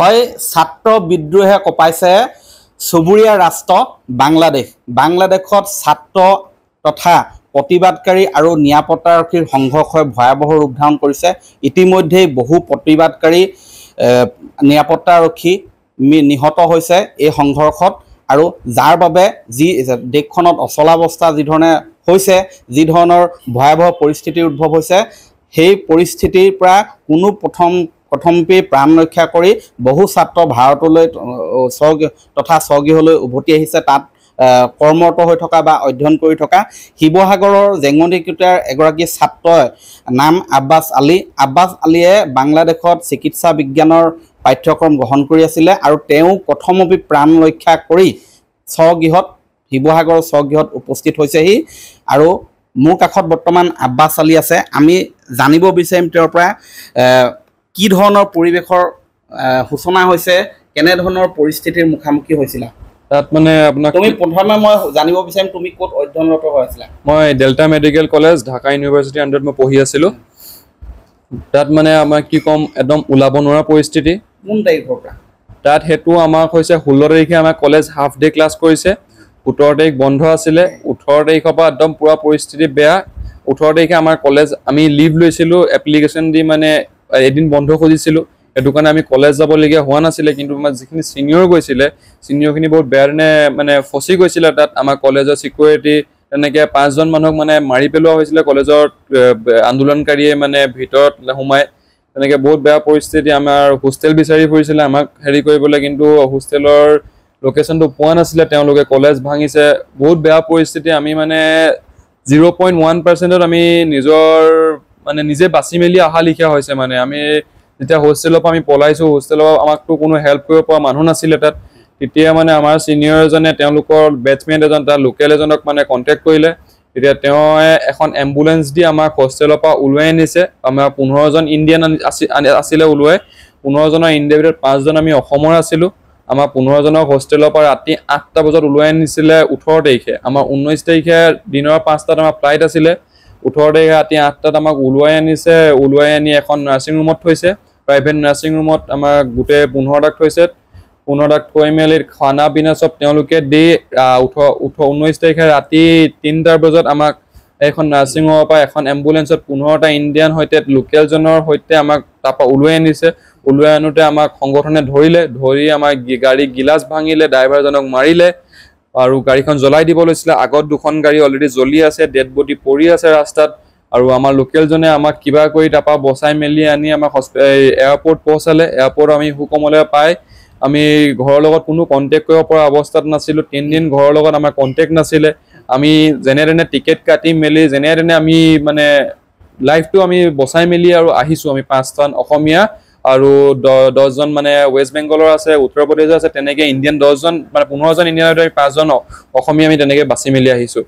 হয় ছাত্ৰ বিদ্ৰোহে কপাইছে চুবুৰীয়া ৰাষ্ট্ৰ বাংলাদেশ বাংলাদেশত ছাত্ৰ তথা প্ৰতিবাদকাৰী আৰু নিৰাপত্তাৰক্ষীৰ সংঘৰ্ষই ভয়াৱহ ৰূপ ধাৰণ কৰিছে ইতিমধ্যেই বহু প্ৰতিবাদকাৰী নিৰাপত্তাৰক্ষী নিহত হৈছে এই সংঘৰ্ষত আৰু যাৰ বাবে যি দেশখনত অচলাৱস্থা যিধৰণে হৈছে যিধৰণৰ ভয়াৱহ পৰিস্থিতিৰ উদ্ভৱ হৈছে সেই পৰিস্থিতিৰ পৰা কোনো প্ৰথম প্ৰথমতেই প্ৰাণ ৰক্ষা কৰি বহু ছাত্ৰ ভাৰতলৈ স্বগী তথা স্বগৃহলৈ উভতি আহিছে তাত কৰ্মৰত হৈ থকা বা অধ্যয়ন কৰি থকা শিৱসাগৰৰ জেঙনিকুটাৰ এগৰাকী ছাত্ৰই নাম আব্বাছ আলী আব্বাছ আলীয়ে বাংলাদেশত চিকিৎসা বিজ্ঞানৰ পাঠ্যক্ৰম গ্ৰহণ কৰি আছিলে আৰু তেওঁ প্ৰথমতেই প্ৰাণ ৰক্ষা কৰি স্বগৃহত শিৱসাগৰ স্বগৃহত উপস্থিত হৈছেহি আৰু মোৰ কাষত বৰ্তমান আব্বাছ আলী আছে আমি জানিব বিচাৰিম তেওঁৰ পৰা কি ধৰণৰ পৰিৱেশৰ সূচনা হৈছে কেনেধৰণৰ পৰিস্থিতিৰ মুখামুখি হৈছিলা তাত মানে আপোনাক তুমি প্ৰথমে মই জানিব বিচাৰিম তুমি ক'ত অধ্যয়নৰত হৈ আছিলা মই ডেল্টা মেডিকেল কলেজ ঢাকা ইউনিভাৰ্চিটিৰ আণ্ডাৰত মই পঢ়ি আছিলোঁ তাত মানে আমাক কি ক'ম একদম ওলাব নোৱাৰা পৰিস্থিতি কোন তাৰিখৰ পৰা তাত সেইটো আমাক হৈছে ষোল্ল তাৰিখে আমাৰ কলেজ হাফ ডে' ক্লাছ কৰিছে সোতৰ তাৰিখ বন্ধ আছিলে ওঠৰ তাৰিখৰ পৰা একদম পূৰা পৰিস্থিতি বেয়া ওঠৰ তাৰিখে আমাৰ কলেজ আমি লীভ লৈছিলোঁ এপ্লিকেশ্যন দি মানে এদিন বন্ধ খুজিছিলোঁ সেইটো কাৰণে আমি কলেজ যাবলগীয়া হোৱা নাছিলে কিন্তু আমাৰ যিখিনি ছিনিয়ৰ গৈছিলে ছিনিয়ৰখিনি বহুত বেয়া ধৰণে মানে ফচি গৈছিলে তাত আমাৰ কলেজৰ ছিকিউৰিটি তেনেকৈ পাঁচজন মানুহক মানে মাৰি পেলোৱা হৈছিলে কলেজৰ আন্দোলনকাৰীয়ে মানে ভিতৰত সোমাই তেনেকৈ বহুত বেয়া পৰিস্থিতি আমাৰ হোষ্টেল বিচাৰি ফুৰিছিলে আমাক হেৰি কৰিবলৈ কিন্তু হোষ্টেলৰ লোকেশ্যনটো পোৱা নাছিলে তেওঁলোকে কলেজ ভাঙিছে বহুত বেয়া পৰিস্থিতি আমি মানে জিৰ' পইণ্ট ওৱান পাৰ্চেণ্টত আমি নিজৰ মানে নিজে বাচি মেলি অহা লিখা হৈছে মানে আমি যেতিয়া হোষ্টেলৰ পৰা আমি পলাইছোঁ হোষ্টেলৰ পৰা আমাকতো কোনো হেল্প কৰিব পৰা মানুহ নাছিলে তাত তেতিয়া মানে আমাৰ ছিনিয়ৰ এজনে তেওঁলোকৰ বেটছমেন এজন তাত লোকেল এজনক মানে কণ্টেক্ট কৰিলে তেতিয়া তেওঁ এখন এম্বুলেঞ্চ দি আমাক হোষ্টেলৰ পৰা ওলোৱাই আনিছে আমাৰ পোন্ধৰজন ইণ্ডিয়ান আনি আছিলে ওলোৱাই পোন্ধৰজনৰ ইণ্ডিয়াৰ ভিতৰত পাঁচজন আমি অসমৰ আছিলোঁ আমাৰ পোন্ধৰজনক হোষ্টেলৰ পৰা ৰাতি আঠটা বজাত ওলোৱাই আনিছিলে ওঠৰ তাৰিখে আমাৰ ঊনৈছ তাৰিখে দিনৰ পাঁচটাত আমাৰ ফ্লাইট আছিলে ওঠৰ তাৰিখে ৰাতি আঠটাত আমাক ওলোৱাই আনিছে ওলোৱাই আনি এখন নাৰ্ছিং ৰুমত থৈছে প্ৰাইভেট নাৰ্ছিং ৰুমত আমাক গোটেই পোন্ধৰটাক থৈছে পোন্ধৰটাক থৈ মেলি খানা পিনা চব তেওঁলোকে দি ওঠৰ ওঠৰ ঊনৈছ তাৰিখে ৰাতি তিনিটাৰ বজাত আমাক এখন নাৰ্ছিং ৰুমৰ পৰা এখন এম্বুলেঞ্চত পোন্ধৰটা ইণ্ডিয়ান সৈতে লোকেলজনৰ সৈতে আমাক তাৰপৰা ওলোৱাই আনিছে ওলোৱাই আনোতে আমাক সংগঠনে ধৰিলে ধৰি আমাক গাড়ী গিলাচ ভাঙিলে ড্ৰাইভাৰজনক মাৰিলে আৰু গাড়ীখন জ্বলাই দিব লৈছিলে আগত দুখন গাড়ী অলৰেডি জ্বলি আছে ডেড বডি পৰি আছে ৰাস্তাত আৰু আমাৰ লোকেলজনে আমাক কিবা কৰি তাৰপৰা বচাই মেলি আনি আমাক এয়াৰপৰ্ট পহঁচালে এয়াৰপৰ্ট আমি সুকমলৈ পাই আমি ঘৰৰ লগত কোনো কণ্টেক্ট কৰিব পৰা অৱস্থাত নাছিলোঁ তিনিদিন ঘৰৰ লগত আমাৰ কণ্টেক্ট নাছিলে আমি যেনে তেনে টিকেট কাটি মেলি যেনে তেনে আমি মানে লাইফটো আমি বচাই মেলি আৰু আহিছোঁ আমি পাঁচটা অসমীয়া আৰু দহজন মানে ৱেষ্ট বেংগলৰ আছে উত্তৰ প্ৰদেশৰ আছে তেনেকৈ ইণ্ডিয়ান দহজন মানে পোন্ধৰজন ইণ্ডিয়ানৰ আমি পাঁচজন অসমীয়া আমি তেনেকৈ বাচি মেলি আহিছোঁ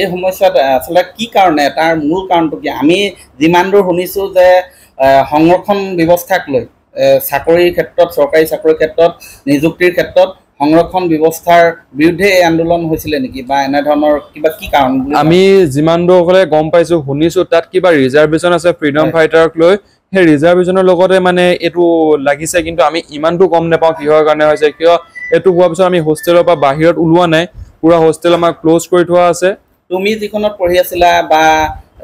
এই সমস্যাত আচলতে কি কাৰণে তাৰ মূল কাৰণটো কি আমি যিমান দূৰ শুনিছোঁ যে সংৰক্ষণ ব্যৱস্থাক লৈ চাকৰিৰ ক্ষেত্ৰত চৰকাৰী চাকৰিৰ ক্ষেত্ৰত নিযুক্তিৰ ক্ষেত্ৰত সংৰক্ষণ ব্যৱস্থাৰ বিৰুদ্ধে এই আন্দোলন হৈছিলে নেকি বা এনেধৰণৰ কিবা কি কাৰণ আমি যিমান দূৰ গম পাইছোঁ শুনিছোঁ তাত কিবা ৰিজাৰ্ভেশ্যন আছে ফ্ৰীডম ফাইটাৰক লৈ সেই ৰিজাৰ্ভেশ্যনৰ লগতে মানে এইটো লাগিছে কিন্তু আমি ইমানটো গম নাপাওঁ কিহৰ কাৰণে হৈছে কিয় এইটো হোৱাৰ পিছত আমি হোষ্টেলৰ পৰা বাহিৰত ওলোৱা নাই ক্ল'জ কৰি থোৱা আছে তুমি যিখনত পঢ়ি আছিলা বা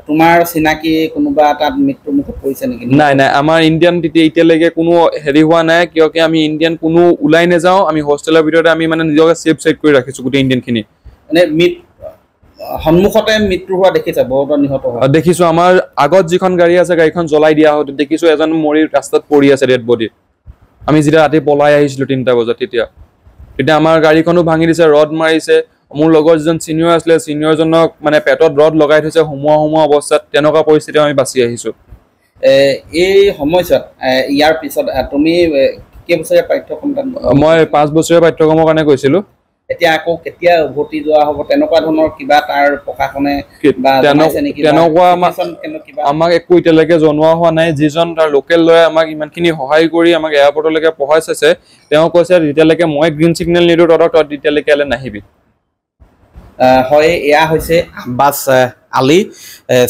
তোমাৰ চিনাকি কোনোবা তাত মৃত্যুমুখত পৰিছে নেকি নাই নাই আমাৰ ইণ্ডিয়ান এতিয়ালৈকে কোনো হেৰি হোৱা নাই কিয়কি আমি ইণ্ডিয়ান কোনো ওলাই নাযাওঁ আমি হোষ্টেলৰ ভিতৰতে আমি মানে নিজকে ছেফ মানে সন্মুখতে মৃত্যু হোৱা দেখিছে বহুতো নিহত দেখিছো আমাৰ আগত যিখন গাড়ী আছে গাড়ীখন জ্বলাই দিয়া হয় দেখিছো এজন মৰি ৰাস্তাত পৰি আছে ডেড বডি আমি যেতিয়া ৰাতি পলাই আহিছিলো তিনিটা বজাত তেতিয়া তেতিয়া আমাৰ গাড়ীখনো ভাঙি দিছে ৰদ মাৰিছে মোৰ লগৰ যিজন চিনিয়ৰ আছিলে চিনিয়ৰজনক মানে পেটত ৰদ লগাই থৈছে সোমোৱা সোমোৱা অৱস্থাত তেনেকুৱা পৰিস্থিতি আমি বাচি আহিছোঁ এই সময়ছোৱাত ইয়াৰ পিছত তুমি কেইবছৰীয়া পাঠ্যক্ৰম মই পাঁচ বছৰীয়া পাঠ্যক্ৰমৰ কাৰণে কৈছিলো এতিয়া আকৌ কেতিয়া উভতি যোৱা হব তেনেকুৱা ধৰণৰ কিবা তাৰ প্ৰশাসনে তেনেকুৱা আমাক একো এতিয়ালৈকে জনোৱা হোৱা নাই যিজন তাৰ লোকেল লয়ে আমাক ইমানখিনি সহায় কৰি আমাক এয়াৰপৰ্টলৈকে পঢ়াই চাইছে তেওঁ কৈছে যেতিয়ালৈকে মই গ্ৰীণ ছিগনেল নিদিওঁ তহঁতক তই তেতিয়ালৈকে নাহিবি হয় এয়া হৈছে আব্বাছ আলি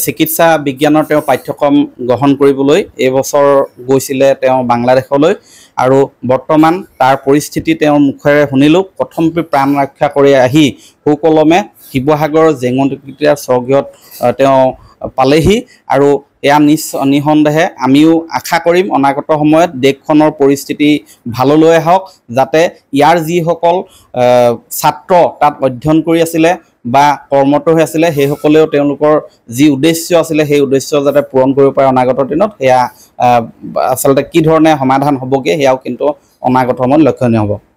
চিকিৎসা বিজ্ঞানৰ তেওঁ পাঠ্যক্ৰম গ্ৰহণ কৰিবলৈ এইবছৰ গৈছিলে তেওঁ বাংলাদেশলৈ আৰু বৰ্তমান তাৰ পৰিস্থিতি তেওঁৰ মুখেৰে শুনিলোঁ প্ৰথম প্ৰাণ ৰক্ষা কৰি আহি সুকলমে শিৱসাগৰৰ জেঙনটিকিটীয়া স্বৰ্গীয়ত তেওঁ পালেহি আৰু এয়া নিঃ নিঃসন্দেহে আমিও আশা কৰিম অনাগত সময়ত দেশখনৰ পৰিস্থিতি ভাললৈ আহক যাতে ইয়াৰ যিসকল ছাত্ৰ তাত অধ্যয়ন কৰি আছিলে বা কৰ্মত হৈ আছিলে সেইসকলেও তেওঁলোকৰ যি উদ্দেশ্য আছিলে সেই উদ্দেশ্য যাতে পূৰণ কৰিব পাৰে অনাগত দিনত সেয়া আচলতে কি ধৰণে সমাধান হ'বগৈ সেয়াও কিন্তু অনাগত সময়ত লক্ষণীয় হ'ব